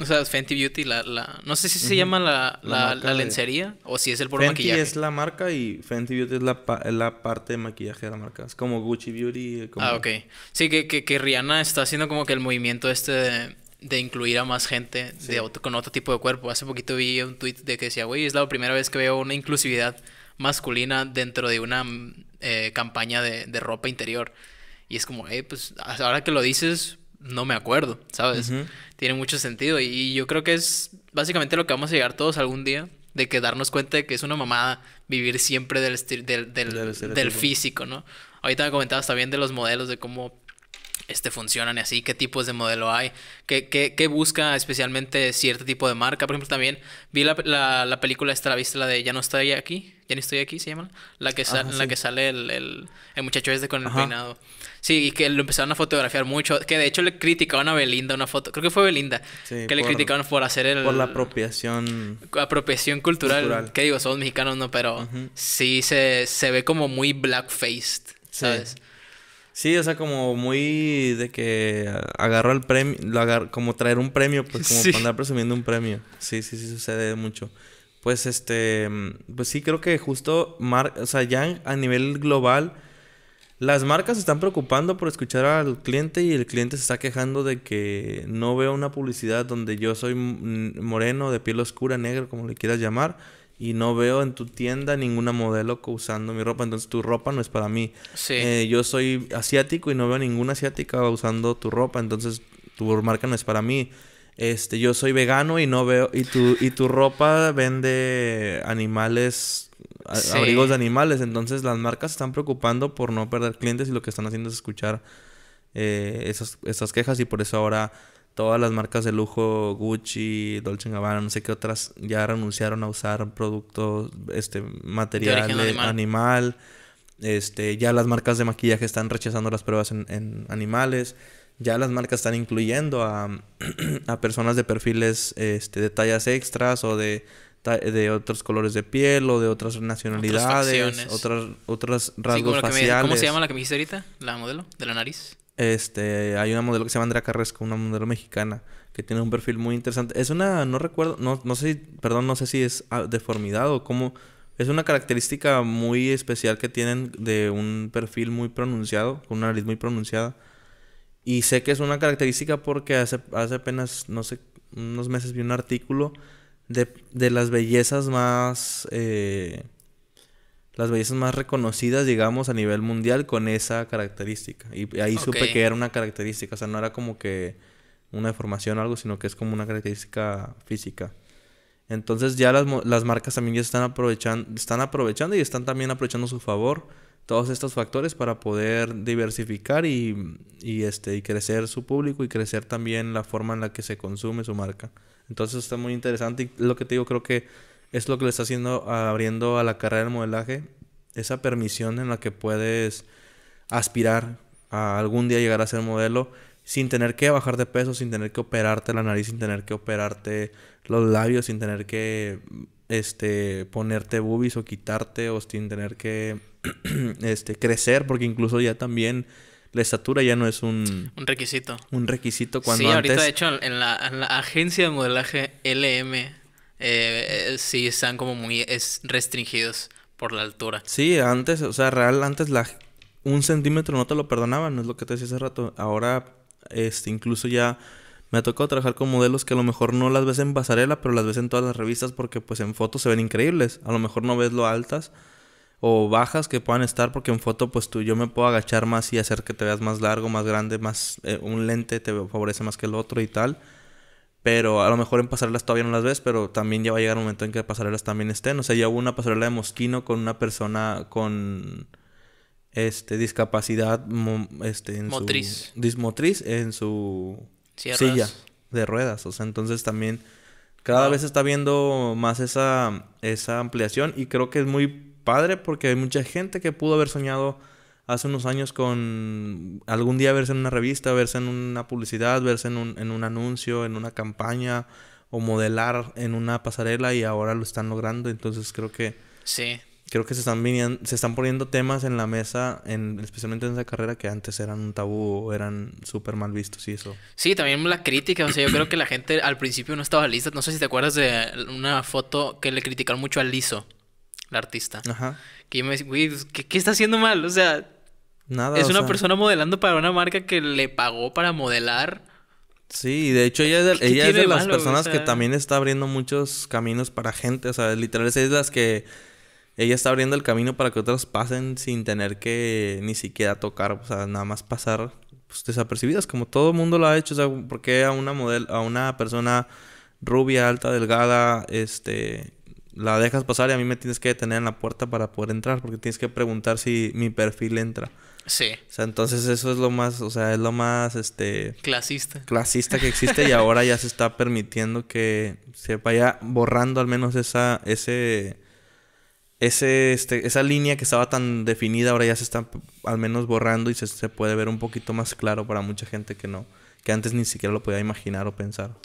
O sea, Fenty Beauty, la, la... no sé si se llama la, lencería o si es el por maquillaje. Fenty es la marca y Fenty Beauty es la, parte de maquillaje de la marca. Es como Gucci Beauty. Ah, ok. Sí, que, Rihanna está haciendo como que el movimiento este de, incluir a más gente de con otro tipo de cuerpo. Hace poquito vi un tweet de que decía, güey, es la primera vez que veo una inclusividad masculina dentro de una eh, campaña de, de ropa interior. Y es como, eh, pues ahora que lo dices, no me acuerdo, ¿sabes? Tiene mucho sentido y yo creo que es básicamente lo que vamos a llegar todos algún día, de que darnos cuenta de que es una mamada vivir siempre del, del, del, del físico, ¿no? Ahorita me comentabas también de los modelos, de cómo este, funcionan y así, qué tipos de modelo hay, qué, qué, qué busca especialmente cierto tipo de marca. Por ejemplo, también vi la, la, la película esta, la viste la de Ya no estoy aquí, ya no estoy aquí, se llama, la que, sale, la que sale el, el, el muchacho este con el peinado. Sí, y que lo empezaron a fotografiar mucho, que de hecho le criticaban a Belinda una foto, creo que fue Belinda, que le criticaron por hacer el... Por la apropiación... Apropiación cultural, que digo, somos mexicanos, no, pero sí se, se ve como muy black-faced, ¿sabes? Sí, o sea, como muy de que agarro el premio, lo como traer un premio, pues como andar presumiendo un premio. Sí, sí, sí, sucede mucho. Pues este, mm, pues sí, creo que justo, o sea, ya a nivel global, las marcas se están preocupando por escuchar al cliente y el cliente se está quejando de que no veo una publicidad donde yo soy moreno, de piel oscura, negro, como le quieras llamar, y no veo en tu tienda ninguna modelo usando mi ropa, entonces tu ropa no es para mí. Eh, yo soy asiático y no veo ninguna asiática usando tu ropa, entonces tu marca no es para mí. Este, yo soy vegano y no veo y tu y tu ropa vende animales abrigos de animales, entonces las marcas están preocupando por no perder clientes y lo que están haciendo es escuchar eh, esas, esas quejas y por eso ahora todas las marcas de lujo, Gucci, Dolce Gabbana, no sé qué otras, ya renunciaron a usar productos, este, material animal. Este, ya las marcas de maquillaje están rechazando las pruebas en, animales. Ya las marcas están incluyendo a, personas de perfiles este, de tallas extras o de, de otros colores de piel o de otras nacionalidades, otras, otras, rasgos faciales. ¿Cómo se llama la que me ¿La modelo? ¿De la nariz? Este, hay una modelo que se llama Andrea Carresco, una modelo mexicana, que tiene un perfil muy interesante. Es una, no recuerdo, no, no sé, perdón, no sé si es ah, deformidad o cómo. Es una característica muy especial que tienen de un perfil muy pronunciado, con una nariz muy pronunciada. Y sé que es una característica porque hace, hace apenas, no sé, unos meses vi un artículo de, las bellezas más. Eh, las bellezas más reconocidas, digamos, a nivel mundial con esa característica. Y ahí supe que era una característica, o sea, no era como que una deformación o algo, sino que es como una característica física. Entonces ya las, las marcas también ya están aprovechando, están aprovechando y están también aprovechando su favor todos estos factores para poder diversificar y, este, y crecer su público y crecer también la forma en la que se consume su marca. Entonces está muy interesante y lo que te digo creo que es lo que le está haciendo abriendo a la carrera del modelaje esa permisión en la que puedes aspirar a algún día llegar a ser modelo sin tener que bajar de peso, sin tener que operarte la nariz, sin tener que operarte los labios, sin tener que este ponerte boobies o quitarte o sin tener que este crecer porque incluso ya también la estatura ya no es un... requisito. Un requisito cuando Sí, ahorita de hecho en la agencia de modelaje LM eh, eh, sí están como muy es restringidos por la altura. Sí, antes, o sea, real, antes la, un centímetro no te lo perdonaban, es lo que te decía hace rato. Ahora, este, incluso ya me ha tocado trabajar con modelos que a lo mejor no las ves en pasarela, pero las ves en todas las revistas porque pues en fotos se ven increíbles. A lo mejor no ves lo altas o bajas que puedan estar porque en foto pues tú yo me puedo agachar más y hacer que te veas más largo, más grande, más eh, un lente te favorece más que el otro y tal. Pero a lo mejor en pasarelas todavía no las ves, pero también ya va a llegar un momento en que pasarelas también estén. O sea, ya hubo una pasarela de Mosquino con una persona con este discapacidad este, en Su, dismotriz en su silla de ruedas. O sea, entonces también cada vez se está viendo más esa, esa ampliación y creo que es muy padre porque hay mucha gente que pudo haber soñado hace unos años con algún día verse en una revista, verse en una publicidad, verse en un, anuncio, en una campaña o modelar en una pasarela y ahora lo están logrando. Entonces creo que... Sí. Creo que se están, se están poniendo temas en la mesa, en, especialmente en esa carrera, que antes eran un tabú eran súper mal vistos y eso. Sí, también la crítica. O sea, yo creo que la gente al principio no estaba lista. No sé si te acuerdas de una foto que le criticaron mucho a Liso, la artista. Ajá. Que me decía, güey, pues, ¿qué está haciendo mal? O sea, es una persona modelando para una marca que le pagó para modelar. Sí, de hecho ella es de, de las personas que también está abriendo muchos caminos para gente. O sea, literalmente es de las que ella está abriendo el camino para que otras pasen sin tener que ni siquiera tocar, o sea, nada más pasar pues, desapercibidas, como todo el mundo lo ha hecho. O sea, porque a una model, a una persona rubia, alta, delgada, este, la dejas pasar y a mí me tienes que detener en la puerta para poder entrar, porque tienes que preguntar si mi perfil entra. Sí. O sea, entonces eso es lo más, o sea, es lo más, este... Clasista. Clasista que existe y ahora ya se está permitiendo que se vaya borrando al menos esa, ese, ese, este, esa línea que estaba tan definida, ahora ya se está al menos borrando y se, se puede ver un poquito más claro para mucha gente que no, que antes ni siquiera lo podía imaginar o pensar.